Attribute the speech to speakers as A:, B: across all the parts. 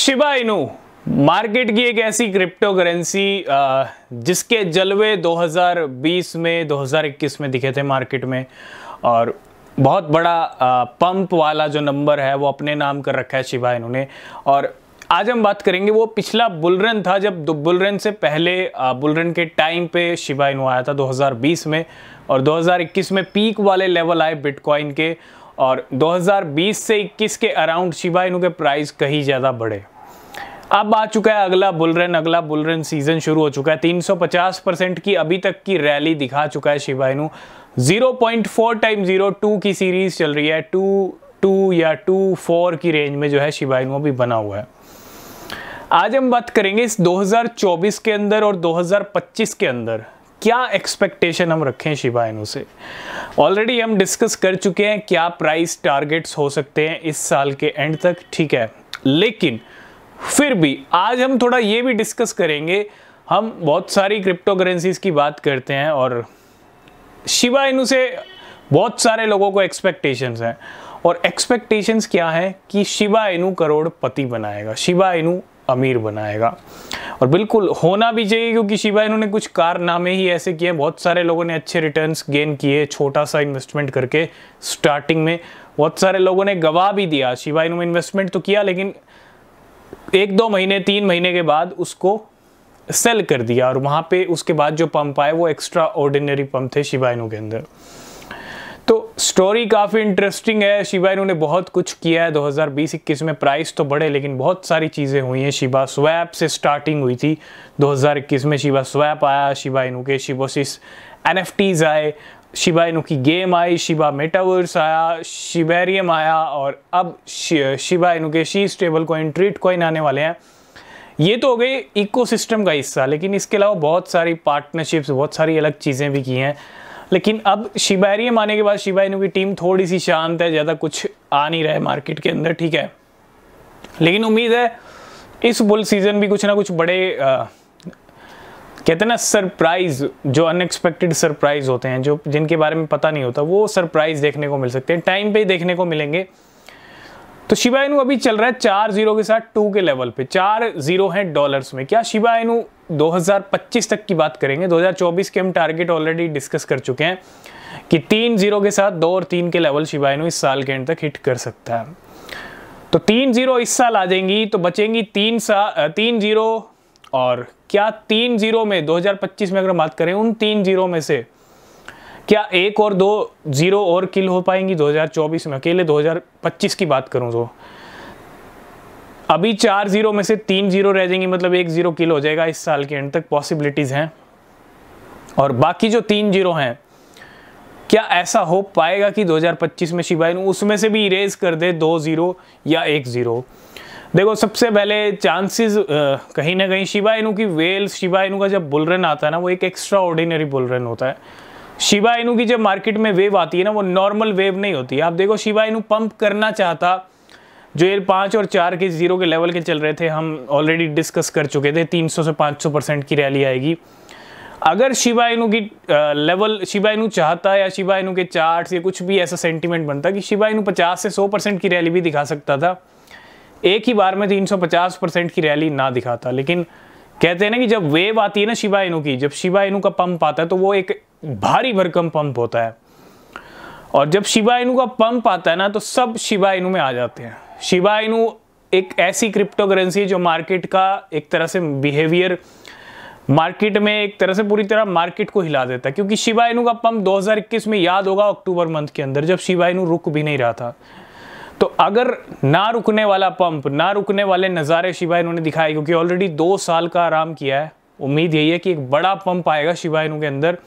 A: Shiba Inu market की एक ऐसी क्रिप्टो करेंसी जिसके जलवे 2020 में 2021 में दिखे थे मार्केट में और बहुत बड़ा पंप वाला जो नंबर है वो अपने नाम कर रखा है शिबा इन्होंने और आज हम बात करेंगे वो पिछला बुलरन था जब बुलरन से पहले बुलरन के टाइम पे शिबा इनु आया था 2020 में और 2021 में पीक वाले लेवल आए बिटकॉइन के और 2020 से 21 के अराउंड शिवा इनू के प्राइस कहीं ज़्यादा बढ़े अब आ चुका है अगला बुलरन अगला बुलरन सीजन शुरू हो चुका है 350 परसेंट की अभी तक की रैली दिखा चुका है Shiba Inu zero time zero की सीरीज चल रही है टू टू या टू फोर की रेंज में जो है शिवा इनू अभी बना हुआ है आज हम बात करेंगे इस 2024 के अंदर और 2025 के अंदर क्या एक्सपेक्टेशन हम रखें शिबा से ऑलरेडी हम डिस्कस कर चुके हैं क्या प्राइस टारगेट्स हो सकते हैं इस साल के एंड तक ठीक है लेकिन फिर भी आज हम थोड़ा ये भी डिस्कस करेंगे हम बहुत सारी क्रिप्टो करेंसीज की बात करते हैं और शिबा इनू से बहुत सारे लोगों को एक्सपेक्टेशंस हैं और एक्सपेक्टेशंस क्या है कि शिबा इनू करोड़पति बनाएगा शिबा इनू अमीर बनाएगा और बिल्कुल होना भी चाहिए क्योंकि शिवा इन्होंने कुछ कारनामे ही ऐसे किए बहुत सारे लोगों ने अच्छे रिटर्न्स गेन किए छोटा सा इन्वेस्टमेंट करके स्टार्टिंग में बहुत सारे लोगों ने गवा भी दिया शिवा इन्होंने इन्वेस्टमेंट तो किया लेकिन एक दो महीने तीन महीने के बाद उसको सेल कर दिया और वहाँ पे उसके बाद जो पंप आए वो एक्स्ट्रा ऑर्डिनरी पंप थे शिवाइनों के अंदर तो स्टोरी काफ़ी इंटरेस्टिंग है शिवा इन्होंने बहुत कुछ किया है 2020-21 में प्राइस तो बढ़े लेकिन बहुत सारी चीज़ें हुई हैं शिवा स्वैप से स्टार्टिंग हुई थी 2021 में शिवा स्वैप आया शिवा इनू के शिवोसिस एन आए शिवा इनू की गेम आई शिवा मेटावर्स आया शिबेरियम आया और अब शिवा इनू के शी स्टेबल कॉइन ट्रीट इन आने वाले हैं ये तो हो गई इकोसिस्टम का हिस्सा लेकिन इसके अलावा बहुत सारी पार्टनरशिप्स बहुत सारी अलग चीज़ें भी की हैं लेकिन अब शिबारियम आने के बाद शिबाइनू की टीम थोड़ी सी शांत है ज़्यादा कुछ आ नहीं रहा है मार्केट के अंदर ठीक है लेकिन उम्मीद है इस बुल सीज़न भी कुछ ना कुछ बड़े आ, कहते हैं ना सरप्राइज जो अनएक्सपेक्टेड सरप्राइज होते हैं जो जिनके बारे में पता नहीं होता वो सरप्राइज देखने को मिल सकते हैं टाइम पे ही देखने को मिलेंगे तो शिवायनु अभी चल रहा है चार जीरो के साथ टू के लेवल पे चार जीरो हैं डॉलर्स में क्या शिवायनु 2025 तक की बात करेंगे 2024 के हम टारगेट ऑलरेडी डिस्कस कर चुके हैं कि तीन जीरो के साथ दो और तीन के लेवल शिवायनु इस साल के एंड तक हिट कर सकता है तो तीन जीरो इस साल आ जाएंगी तो बचेंगी तीन सा तीन जीरो और क्या तीन जीरो में 2025 में अगर बात करें उन तीन जीरो में से क्या एक और दो जीरो और किल हो पाएंगी 2024 में अकेले 2025 की बात करूं तो अभी चार जीरो में से तीन जीरो रह जाएंगी मतलब एक जीरो किल हो जाएगा इस साल के एंड तक पॉसिबिलिटीज़ हैं और बाकी जो तीन जीरो हैं क्या ऐसा हो पाएगा कि 2025 में शिवाय उसमें से भी इरेज कर दे दो ज़ीरो या एक ज़ीरो देखो सबसे पहले चांसेस कहीं ना कहीं शिबा की वेल शिबा का जब बुलरन आता है ना वो एक एक्स्ट्रा ऑर्डिनरी बुलरन होता है शिबा की जब मार्केट में वेव आती है ना वो नॉर्मल वेव नहीं होती आप देखो शिबा पंप करना चाहता जो ये पाँच और चार के ज़ीरो के लेवल के चल रहे थे हम ऑलरेडी डिस्कस कर चुके थे 300 से 500 परसेंट की रैली आएगी अगर शिबा की लेवल शिबा इनू चाहता या शिबा के चार्ट्स या कुछ भी ऐसा सेंटीमेंट बनता कि शिबा इनू 50 से 100 परसेंट की रैली भी दिखा सकता था एक ही बार में पचास परसेंट की रैली ना दिखाता लेकिन कहते हैं ना कि जब वेव आती है ना शिबा की जब शिबा का पंप आता है तो वो एक भारी भरकम पंप होता है और जब शिबा का पंप आता है ना तो सब शिबा में आ जाते हैं शिबा इनू एक ऐसी क्रिप्टो करेंसी है जो मार्केट का एक तरह से बिहेवियर मार्केट में एक तरह से पूरी तरह मार्केट को हिला देता है क्योंकि शिबा इनू का पंप 2021 में याद होगा अक्टूबर मंथ के अंदर जब शिबा इनू रुक भी नहीं रहा था तो अगर ना रुकने वाला पंप ना रुकने वाले नज़ारे शिबा इन्होंने दिखाए क्योंकि ऑलरेडी दो साल का आराम किया है उम्मीद यही है कि एक बड़ा पंप आएगा शिबा इनू के अंदर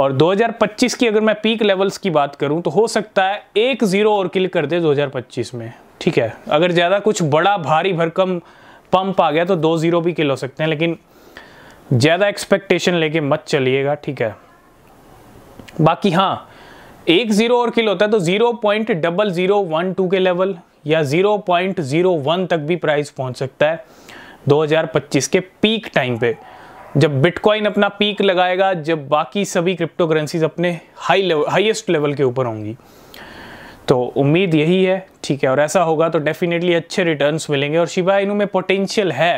A: और 2025 की अगर मैं पीक लेवल्स की बात करूं तो हो सकता है एक ज़ीरो और किल कर दे 2025 में ठीक है अगर ज़्यादा कुछ बड़ा भारी भरकम पंप आ गया तो दो ज़ीरो भी किल हो सकते हैं लेकिन ज़्यादा एक्सपेक्टेशन लेके मत चलिएगा ठीक है बाकी हाँ एक ज़ीरो और किल होता है तो zero point double zero one two के लेवल या ज़ीरो पॉइंट ज़ीरो वन तक भी प्राइस पहुंच सकता है दो हजार पच्चीस के पीक टाइम पे जब बिटकॉइन अपना पीक लगाएगा जब बाकी सभी क्रिप्टो करेंसीज अपने हाई लेवल हाईएस्ट लेवल के ऊपर होंगी तो उम्मीद यही है ठीक है और ऐसा होगा तो डेफिनेटली अच्छे रिटर्न्स मिलेंगे और शिवा इनू में पोटेंशियल है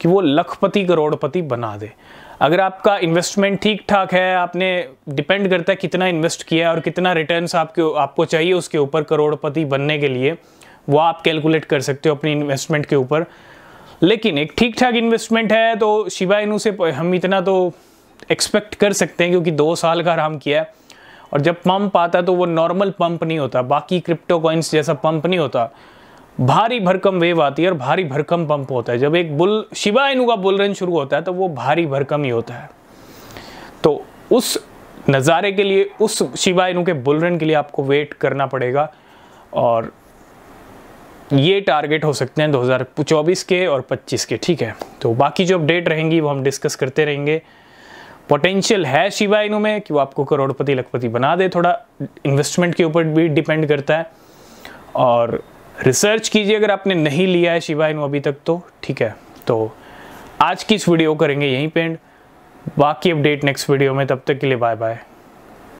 A: कि वो लखपति करोड़पति बना दे अगर आपका इन्वेस्टमेंट ठीक ठाक है आपने डिपेंड करता है कितना इन्वेस्ट किया है और कितना रिटर्न आपके आपको चाहिए उसके ऊपर करोड़पति बनने के लिए वो आप कैलकुलेट कर सकते हो अपनी इन्वेस्टमेंट के ऊपर लेकिन एक ठीक ठाक इन्वेस्टमेंट है तो शिवा इनू से हम इतना तो एक्सपेक्ट कर सकते हैं क्योंकि दो साल का आराम किया है और जब पंप आता है तो वो नॉर्मल पंप नहीं होता बाकी क्रिप्टो कॉइन्स जैसा पंप नहीं होता भारी भरकम वेव आती है और भारी भरकम पंप होता है जब एक बुल शिवा इनू का बुल रन शुरू होता है तो वो भारी भरकम ही होता है तो उस नज़ारे के लिए उस शिवा इनू के बुल रन के लिए आपको वेट करना पड़ेगा और ये टारगेट हो सकते हैं 2024 के और 25 के ठीक है तो बाकी जो अपडेट रहेंगी वो हम डिस्कस करते रहेंगे पोटेंशियल है शिवा इनू में कि वो आपको करोड़पति लखपति बना दे थोड़ा इन्वेस्टमेंट के ऊपर भी डिपेंड करता है और रिसर्च कीजिए अगर आपने नहीं लिया है शिवा इनू अभी तक तो ठीक है तो आज की इस वीडियो करेंगे यहीं पेंड बाकी अपडेट नेक्स्ट वीडियो में तब तक के लिए बाय बाय